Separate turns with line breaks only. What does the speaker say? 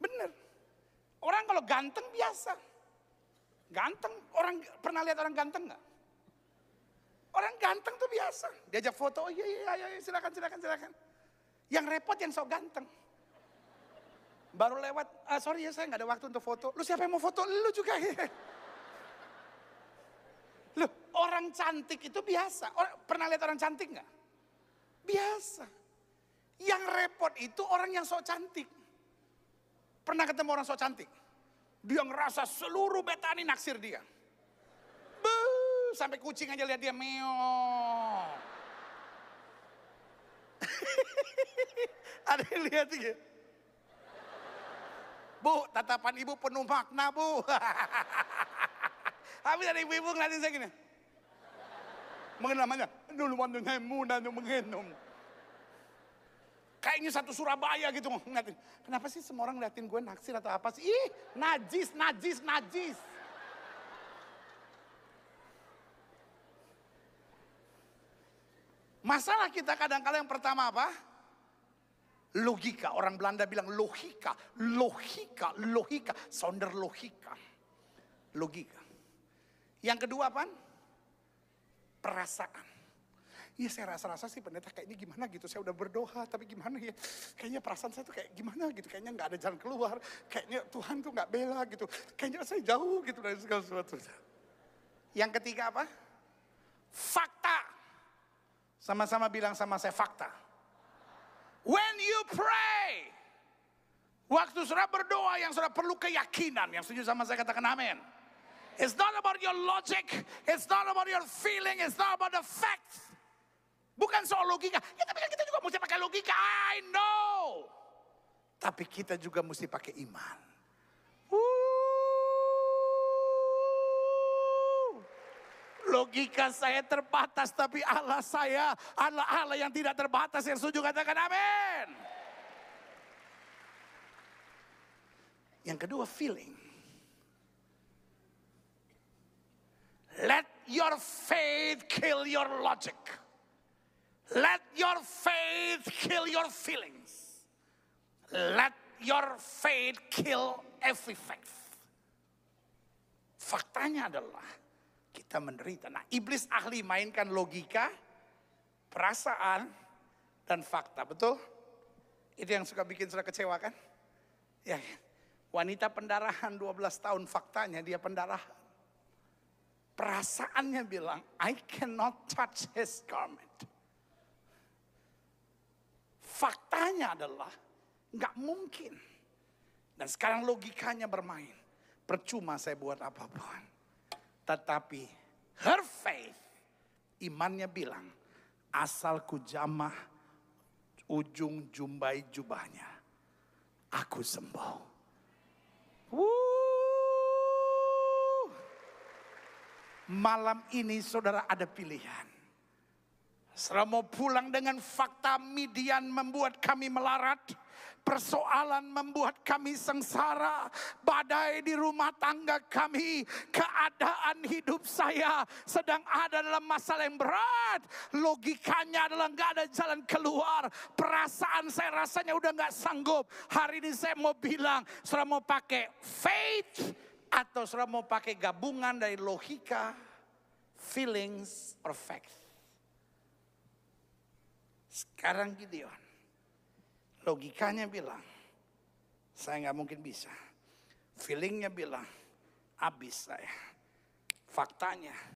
Bener. Orang kalau ganteng biasa. Ganteng, orang pernah lihat orang ganteng nggak? Orang ganteng tuh biasa. Diajak foto, oh iya, iya iya iya silakan silakan silakan. Yang repot yang sok ganteng. Baru lewat, ah, sorry ya saya nggak ada waktu untuk foto. Lu siapa yang mau foto? Lu juga. Lu orang cantik itu biasa. Orang, pernah lihat orang cantik nggak? Biasa. Yang repot itu orang yang sok cantik. Pernah ketemu orang sok cantik? Dia ngerasa seluruh betani naksir dia. Buh, sampai kucing aja lihat dia meo. Ada yang lihat dia? Bu, tatapan ibu penuh makna, Bu. Habis ada ibu-ibu ngeliatin saya gini. Mengenal namanya, Dulu mandu nemu dan mengenum. Kayaknya satu Surabaya gitu ngeliatin. Kenapa sih semua orang ngeliatin gue naksir atau apa sih? Ih, najis, najis, najis. Masalah kita kadang-kadang yang pertama apa? Logika, orang Belanda bilang logika, logika, logika, sonder logika. Logika. Yang kedua apa? Perasaan. Iya saya rasa-rasa sih pendeta kayak ini gimana gitu. Saya udah berdoa tapi gimana ya. Kayaknya perasaan saya tuh kayak gimana gitu. Kayaknya gak ada jalan keluar. Kayaknya Tuhan tuh gak bela gitu. Kayaknya saya jauh gitu dari segala sesuatu. Yang ketiga apa? Fakta. Sama-sama bilang sama saya fakta. When you pray. Waktu sudah berdoa yang sudah perlu keyakinan. Yang setuju sama saya katakan amin. It's not about your logic. It's not about your feeling. It's not about the facts. Bukan soal logika. Ya tapi kan kita juga mesti pakai logika. I know. Tapi kita juga mesti pakai iman. Uh, Logika saya terbatas tapi Allah saya Allah Allah yang tidak terbatas yang setuju katakan amin. Yang kedua feeling. Let your faith kill your logic. Let your faith kill your feelings. Let your faith kill every faith. Faktanya adalah kita menderita. Nah, iblis ahli mainkan logika, perasaan, dan fakta. Betul? Itu yang suka bikin sudah kecewa kan? Ya, wanita pendarahan 12 tahun faktanya dia pendarahan. Perasaannya bilang, I cannot touch his garment. Faktanya adalah nggak mungkin. Dan sekarang logikanya bermain. Percuma saya buat apapun. Tetapi her faith, imannya bilang, asal ku jamah ujung jumbai jubahnya, aku sembuh. Malam ini saudara ada pilihan Saudara mau pulang dengan fakta Midian membuat kami melarat. Persoalan membuat kami sengsara, badai di rumah tangga kami, keadaan hidup saya sedang ada dalam masalah yang berat. Logikanya adalah nggak ada jalan keluar. Perasaan saya rasanya udah nggak sanggup. Hari ini saya mau bilang, saudara mau pakai faith atau saudara mau pakai gabungan dari logika, feelings, or facts. Sekarang Gideon, logikanya bilang, saya nggak mungkin bisa. Feelingnya bilang, habis saya. Faktanya,